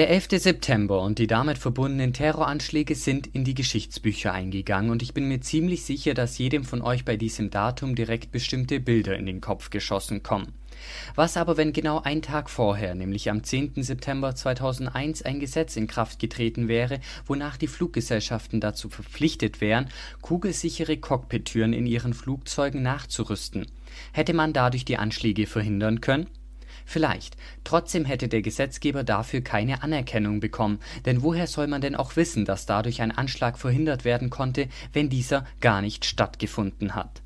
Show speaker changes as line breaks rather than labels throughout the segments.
Der 11. September und die damit verbundenen Terroranschläge sind in die Geschichtsbücher eingegangen und ich bin mir ziemlich sicher, dass jedem von euch bei diesem Datum direkt bestimmte Bilder in den Kopf geschossen kommen. Was aber, wenn genau ein Tag vorher, nämlich am 10. September 2001, ein Gesetz in Kraft getreten wäre, wonach die Fluggesellschaften dazu verpflichtet wären, kugelsichere Cockpittüren in ihren Flugzeugen nachzurüsten? Hätte man dadurch die Anschläge verhindern können? Vielleicht. Trotzdem hätte der Gesetzgeber dafür keine Anerkennung bekommen, denn woher soll man denn auch wissen, dass dadurch ein Anschlag verhindert werden konnte, wenn dieser gar nicht stattgefunden hat?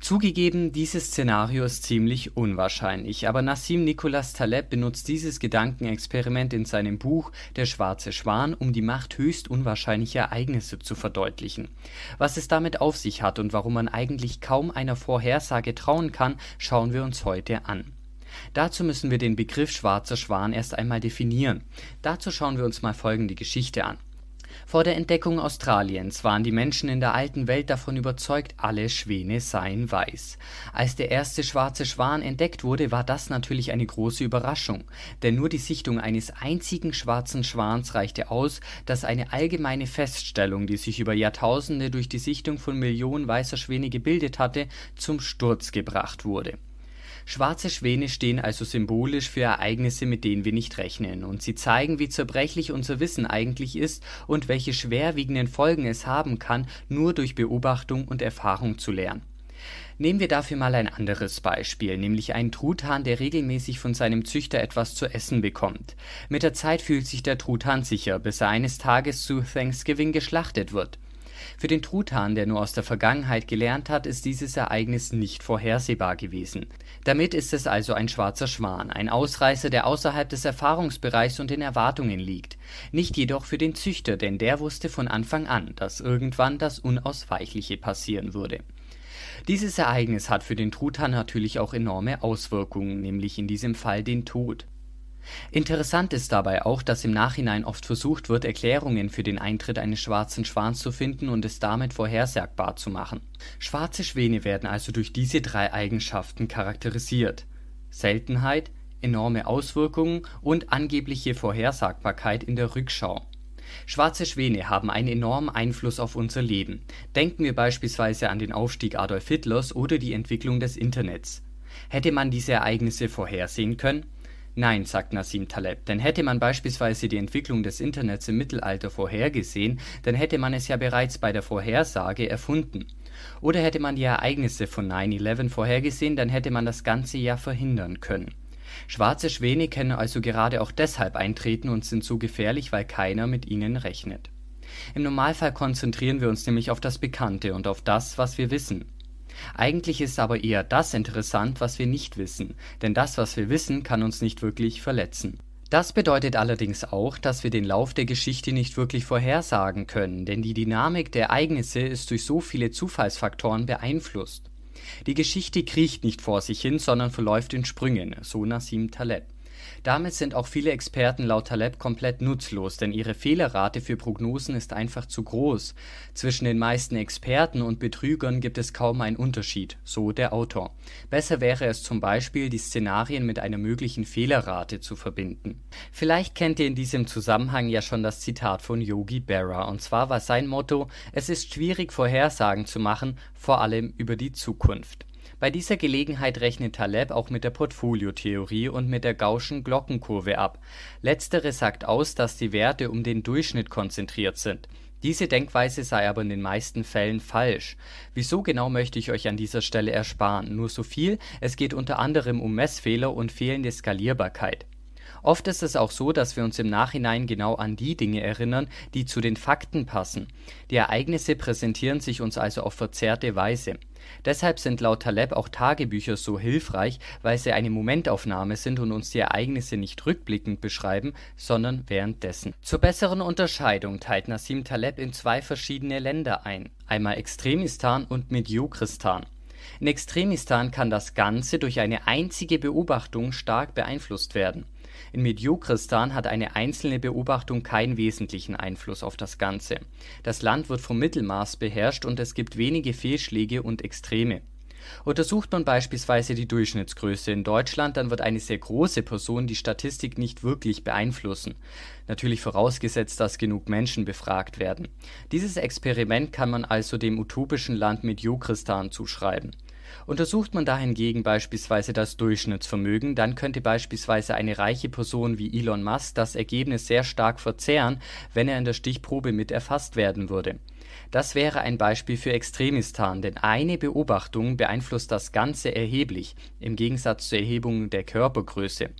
Zugegeben, dieses Szenario ist ziemlich unwahrscheinlich, aber Nassim Nicholas Taleb benutzt dieses Gedankenexperiment in seinem Buch Der schwarze Schwan, um die Macht höchst unwahrscheinlicher Ereignisse zu verdeutlichen. Was es damit auf sich hat und warum man eigentlich kaum einer Vorhersage trauen kann, schauen wir uns heute an. Dazu müssen wir den Begriff schwarzer Schwan erst einmal definieren. Dazu schauen wir uns mal folgende Geschichte an. Vor der Entdeckung Australiens waren die Menschen in der alten Welt davon überzeugt, alle Schwäne seien weiß. Als der erste schwarze Schwan entdeckt wurde, war das natürlich eine große Überraschung, denn nur die Sichtung eines einzigen schwarzen Schwans reichte aus, dass eine allgemeine Feststellung, die sich über Jahrtausende durch die Sichtung von Millionen weißer Schwäne gebildet hatte, zum Sturz gebracht wurde Schwarze Schwäne stehen also symbolisch für Ereignisse, mit denen wir nicht rechnen, und sie zeigen, wie zerbrechlich unser Wissen eigentlich ist und welche schwerwiegenden Folgen es haben kann, nur durch Beobachtung und Erfahrung zu lernen. Nehmen wir dafür mal ein anderes Beispiel, nämlich einen Truthahn, der regelmäßig von seinem Züchter etwas zu essen bekommt. Mit der Zeit fühlt sich der Truthahn sicher, bis er eines Tages zu Thanksgiving geschlachtet wird. Für den Truthahn, der nur aus der Vergangenheit gelernt hat, ist dieses Ereignis nicht vorhersehbar gewesen. Damit ist es also ein schwarzer Schwan, ein Ausreißer, der außerhalb des Erfahrungsbereichs und den Erwartungen liegt. Nicht jedoch für den Züchter, denn der wusste von Anfang an, dass irgendwann das Unausweichliche passieren würde. Dieses Ereignis hat für den Truthahn natürlich auch enorme Auswirkungen, nämlich in diesem Fall den Tod. Interessant ist dabei auch, dass im Nachhinein oft versucht wird, Erklärungen für den Eintritt eines schwarzen Schwans zu finden und es damit vorhersagbar zu machen. Schwarze Schwäne werden also durch diese drei Eigenschaften charakterisiert: Seltenheit, enorme Auswirkungen und angebliche Vorhersagbarkeit in der Rückschau. Schwarze Schwäne haben einen enormen Einfluss auf unser Leben. Denken wir beispielsweise an den Aufstieg Adolf Hitlers oder die Entwicklung des Internets. Hätte man diese Ereignisse vorhersehen können? Nein, sagt Nassim Taleb, denn hätte man beispielsweise die Entwicklung des Internets im Mittelalter vorhergesehen, dann hätte man es ja bereits bei der Vorhersage erfunden. Oder hätte man die Ereignisse von 9-11 vorhergesehen, dann hätte man das Ganze ja verhindern können. Schwarze Schwäne können also gerade auch deshalb eintreten und sind so gefährlich, weil keiner mit ihnen rechnet. Im Normalfall konzentrieren wir uns nämlich auf das Bekannte und auf das, was wir wissen. Eigentlich ist aber eher das interessant, was wir nicht wissen, denn das, was wir wissen, kann uns nicht wirklich verletzen. Das bedeutet allerdings auch, dass wir den Lauf der Geschichte nicht wirklich vorhersagen können, denn die Dynamik der Ereignisse ist durch so viele Zufallsfaktoren beeinflusst. Die Geschichte kriecht nicht vor sich hin, sondern verläuft in Sprüngen, so Nassim Taleb. Damit sind auch viele Experten laut Taleb komplett nutzlos, denn ihre Fehlerrate für Prognosen ist einfach zu groß. Zwischen den meisten Experten und Betrügern gibt es kaum einen Unterschied, so der Autor. Besser wäre es zum Beispiel, die Szenarien mit einer möglichen Fehlerrate zu verbinden. Vielleicht kennt ihr in diesem Zusammenhang ja schon das Zitat von Yogi Berra, und zwar war sein Motto: Es ist schwierig, Vorhersagen zu machen, vor allem über die Zukunft. Bei dieser Gelegenheit rechnet Taleb auch mit der Portfoliotheorie und mit der Gausschen Glockenkurve ab. Letztere sagt aus, dass die Werte um den Durchschnitt konzentriert sind. Diese Denkweise sei aber in den meisten Fällen falsch. Wieso genau möchte ich euch an dieser Stelle ersparen, nur so viel, es geht unter anderem um Messfehler und fehlende Skalierbarkeit Oft ist es auch so, dass wir uns im Nachhinein genau an die Dinge erinnern, die zu den Fakten passen. Die Ereignisse präsentieren sich uns also auf verzerrte Weise. Deshalb sind laut Taleb auch Tagebücher so hilfreich, weil sie eine Momentaufnahme sind und uns die Ereignisse nicht rückblickend beschreiben, sondern währenddessen. Zur besseren Unterscheidung teilt Nassim Taleb in zwei verschiedene Länder ein, einmal Extremistan und Mediokristan. In Extremistan kann das Ganze durch eine einzige Beobachtung stark beeinflusst werden. In Mediokristan hat eine einzelne Beobachtung keinen wesentlichen Einfluss auf das Ganze. Das Land wird vom Mittelmaß beherrscht und es gibt wenige Fehlschläge und Extreme. Untersucht man beispielsweise die Durchschnittsgröße in Deutschland, dann wird eine sehr große Person die Statistik nicht wirklich beeinflussen. Natürlich vorausgesetzt, dass genug Menschen befragt werden. Dieses Experiment kann man also dem utopischen Land Mediokristan zuschreiben Untersucht man dahingegen beispielsweise das Durchschnittsvermögen, dann könnte beispielsweise eine reiche Person wie Elon Musk das Ergebnis sehr stark verzehren, wenn er in der Stichprobe mit erfasst werden würde. Das wäre ein Beispiel für Extremistan, denn eine Beobachtung beeinflusst das Ganze erheblich, im Gegensatz zur Erhebung der Körpergröße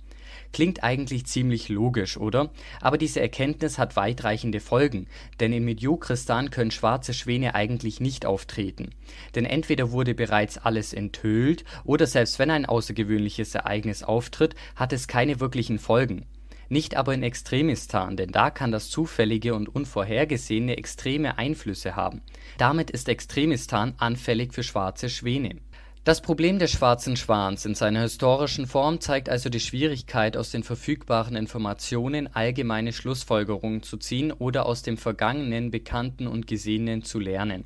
Klingt eigentlich ziemlich logisch, oder? Aber diese Erkenntnis hat weitreichende Folgen, denn in Mediokristan können schwarze Schwäne eigentlich nicht auftreten. Denn entweder wurde bereits alles enthüllt oder selbst wenn ein außergewöhnliches Ereignis auftritt, hat es keine wirklichen Folgen nicht aber in Extremistan, denn da kann das zufällige und unvorhergesehene extreme Einflüsse haben. Damit ist Extremistan anfällig für schwarze Schwäne. Das Problem des Schwarzen Schwans in seiner historischen Form zeigt also die Schwierigkeit, aus den verfügbaren Informationen allgemeine Schlussfolgerungen zu ziehen oder aus dem Vergangenen, Bekannten und Gesehenen zu lernen.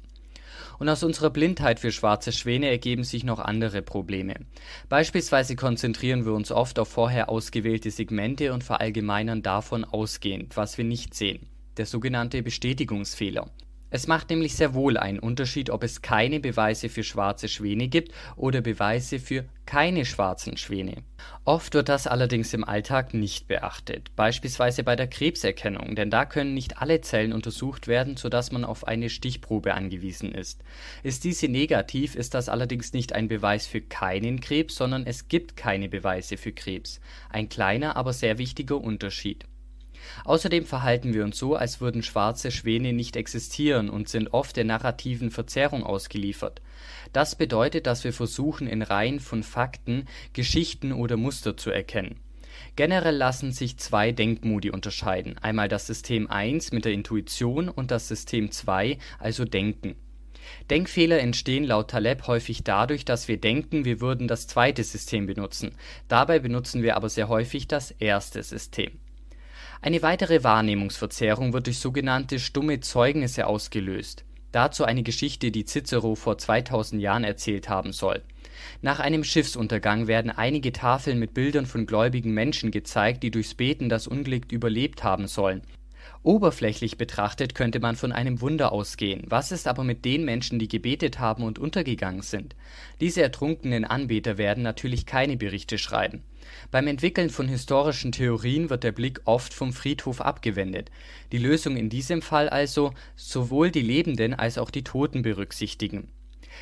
Und aus unserer Blindheit für schwarze Schwäne ergeben sich noch andere Probleme. Beispielsweise konzentrieren wir uns oft auf vorher ausgewählte Segmente und verallgemeinern davon ausgehend, was wir nicht sehen. Der sogenannte Bestätigungsfehler es macht nämlich sehr wohl einen Unterschied, ob es keine Beweise für schwarze Schwäne gibt oder Beweise für keine schwarzen Schwäne. Oft wird das allerdings im Alltag nicht beachtet, beispielsweise bei der Krebserkennung, denn da können nicht alle Zellen untersucht werden, sodass man auf eine Stichprobe angewiesen ist. Ist diese negativ, ist das allerdings nicht ein Beweis für keinen Krebs, sondern es gibt keine Beweise für Krebs. Ein kleiner, aber sehr wichtiger Unterschied. Außerdem verhalten wir uns so, als würden schwarze Schwäne nicht existieren und sind oft der narrativen Verzerrung ausgeliefert. Das bedeutet, dass wir versuchen, in Reihen von Fakten Geschichten oder Muster zu erkennen. Generell lassen sich zwei Denkmodi unterscheiden, einmal das System 1 mit der Intuition und das System 2, also Denken. Denkfehler entstehen laut Taleb häufig dadurch, dass wir denken, wir würden das zweite System benutzen. Dabei benutzen wir aber sehr häufig das erste System eine weitere Wahrnehmungsverzerrung wird durch sogenannte stumme Zeugnisse ausgelöst. Dazu eine Geschichte, die Cicero vor 2000 Jahren erzählt haben soll. Nach einem Schiffsuntergang werden einige Tafeln mit Bildern von gläubigen Menschen gezeigt, die durchs Beten das Unglück überlebt haben sollen Oberflächlich betrachtet könnte man von einem Wunder ausgehen, was ist aber mit den Menschen, die gebetet haben und untergegangen sind? Diese ertrunkenen Anbeter werden natürlich keine Berichte schreiben. Beim Entwickeln von historischen Theorien wird der Blick oft vom Friedhof abgewendet. Die Lösung in diesem Fall also, sowohl die Lebenden als auch die Toten berücksichtigen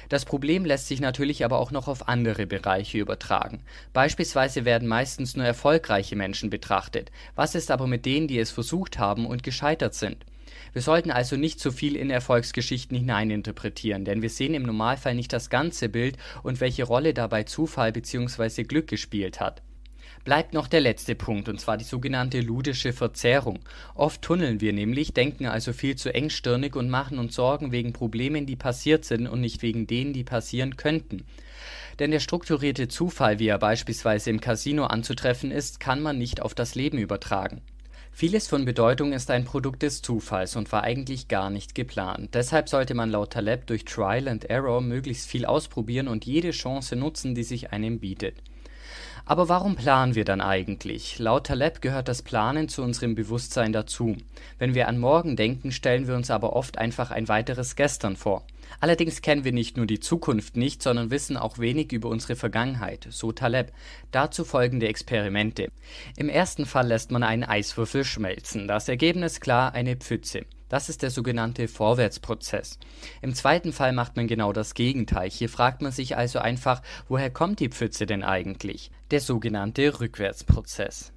das Problem lässt sich natürlich aber auch noch auf andere Bereiche übertragen. Beispielsweise werden meistens nur erfolgreiche Menschen betrachtet. Was ist aber mit denen, die es versucht haben und gescheitert sind? Wir sollten also nicht zu viel in Erfolgsgeschichten hineininterpretieren, denn wir sehen im Normalfall nicht das ganze Bild und welche Rolle dabei Zufall bzw. Glück gespielt hat bleibt noch der letzte Punkt, und zwar die sogenannte ludische Verzerrung. Oft tunneln wir nämlich, denken also viel zu engstirnig und machen uns Sorgen wegen Problemen, die passiert sind und nicht wegen denen, die passieren könnten. Denn der strukturierte Zufall, wie er beispielsweise im Casino anzutreffen ist, kann man nicht auf das Leben übertragen. Vieles von Bedeutung ist ein Produkt des Zufalls und war eigentlich gar nicht geplant. Deshalb sollte man laut Taleb durch Trial and Error möglichst viel ausprobieren und jede Chance nutzen, die sich einem bietet. Aber warum planen wir dann eigentlich? Laut Taleb gehört das Planen zu unserem Bewusstsein dazu. Wenn wir an morgen denken, stellen wir uns aber oft einfach ein weiteres Gestern vor. Allerdings kennen wir nicht nur die Zukunft nicht, sondern wissen auch wenig über unsere Vergangenheit, so Taleb. Dazu folgende Experimente. Im ersten Fall lässt man einen Eiswürfel schmelzen. Das Ergebnis klar eine Pfütze. Das ist der sogenannte Vorwärtsprozess. Im zweiten Fall macht man genau das Gegenteil. Hier fragt man sich also einfach, woher kommt die Pfütze denn eigentlich? Der sogenannte Rückwärtsprozess.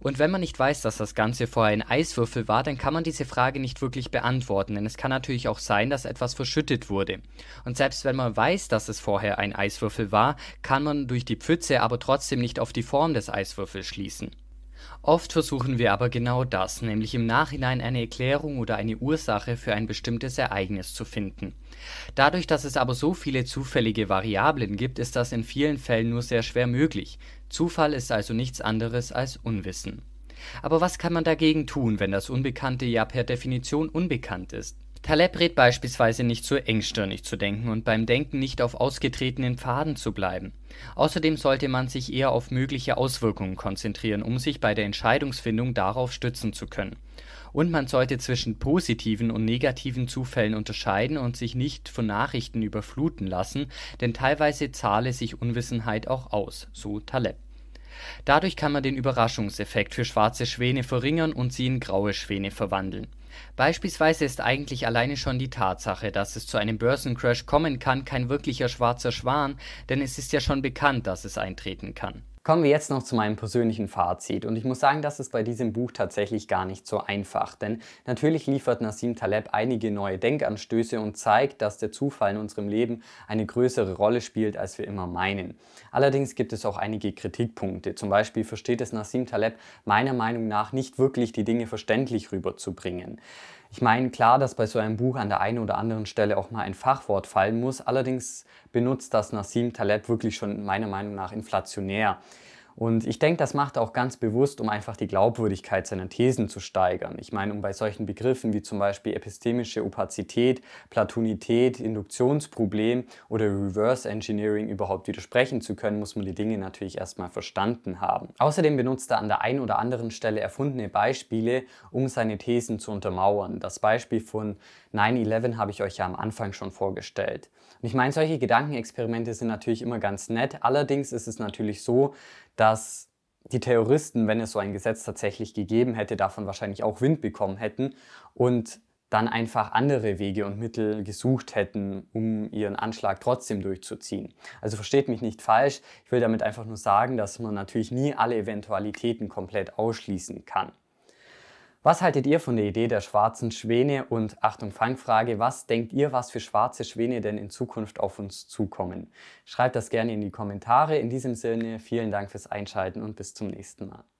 Und wenn man nicht weiß, dass das Ganze vorher ein Eiswürfel war, dann kann man diese Frage nicht wirklich beantworten, denn es kann natürlich auch sein, dass etwas verschüttet wurde. Und selbst wenn man weiß, dass es vorher ein Eiswürfel war, kann man durch die Pfütze aber trotzdem nicht auf die Form des Eiswürfels schließen. Oft versuchen wir aber genau das, nämlich im Nachhinein eine Erklärung oder eine Ursache für ein bestimmtes Ereignis zu finden. Dadurch, dass es aber so viele zufällige Variablen gibt, ist das in vielen Fällen nur sehr schwer möglich. Zufall ist also nichts anderes als Unwissen. Aber was kann man dagegen tun, wenn das Unbekannte ja per Definition unbekannt ist? Taleb rät beispielsweise nicht zu engstirnig zu denken und beim Denken nicht auf ausgetretenen Pfaden zu bleiben. Außerdem sollte man sich eher auf mögliche Auswirkungen konzentrieren, um sich bei der Entscheidungsfindung darauf stützen zu können. Und man sollte zwischen positiven und negativen Zufällen unterscheiden und sich nicht von Nachrichten überfluten lassen, denn teilweise zahle sich Unwissenheit auch aus, so Taleb. Dadurch kann man den Überraschungseffekt für schwarze Schwäne verringern und sie in graue Schwäne verwandeln Beispielsweise ist eigentlich alleine schon die Tatsache, dass es zu einem Börsencrash kommen kann, kein wirklicher „ schwarzer Schwan “, denn es ist ja schon bekannt, dass es eintreten kann Kommen wir jetzt noch zu meinem persönlichen Fazit. Und ich muss sagen, das ist bei diesem Buch tatsächlich gar nicht so einfach. Denn natürlich liefert Nassim Taleb einige neue Denkanstöße und zeigt, dass der Zufall in unserem Leben eine größere Rolle spielt, als wir immer meinen. Allerdings gibt es auch einige Kritikpunkte. Zum Beispiel versteht es Nassim Taleb meiner Meinung nach nicht wirklich, die Dinge verständlich rüberzubringen. Ich meine, klar, dass bei so einem Buch an der einen oder anderen Stelle auch mal ein Fachwort fallen muss, allerdings benutzt das Nassim Taleb wirklich schon meiner Meinung nach inflationär. Und ich denke, das macht er auch ganz bewusst, um einfach die Glaubwürdigkeit seiner Thesen zu steigern. Ich meine, um bei solchen Begriffen wie zum Beispiel epistemische Opazität, Platonität, Induktionsproblem oder Reverse Engineering überhaupt widersprechen zu können, muss man die Dinge natürlich erstmal verstanden haben. Außerdem benutzt er an der einen oder anderen Stelle erfundene Beispiele, um seine Thesen zu untermauern. Das Beispiel von 9-11 habe ich euch ja am Anfang schon vorgestellt. Und ich meine, solche Gedankenexperimente sind natürlich immer ganz nett. Allerdings ist es natürlich so, dass die Terroristen, wenn es so ein Gesetz tatsächlich gegeben hätte, davon wahrscheinlich auch Wind bekommen hätten und dann einfach andere Wege und Mittel gesucht hätten, um ihren Anschlag trotzdem durchzuziehen. Also versteht mich nicht falsch, ich will damit einfach nur sagen, dass man natürlich nie alle Eventualitäten komplett ausschließen kann. Was haltet ihr von der Idee der schwarzen Schwäne? Und Achtung, Fangfrage, was denkt ihr, was für schwarze Schwäne denn in Zukunft auf uns zukommen? Schreibt das gerne in die Kommentare. In diesem Sinne, vielen Dank fürs Einschalten und bis zum nächsten Mal.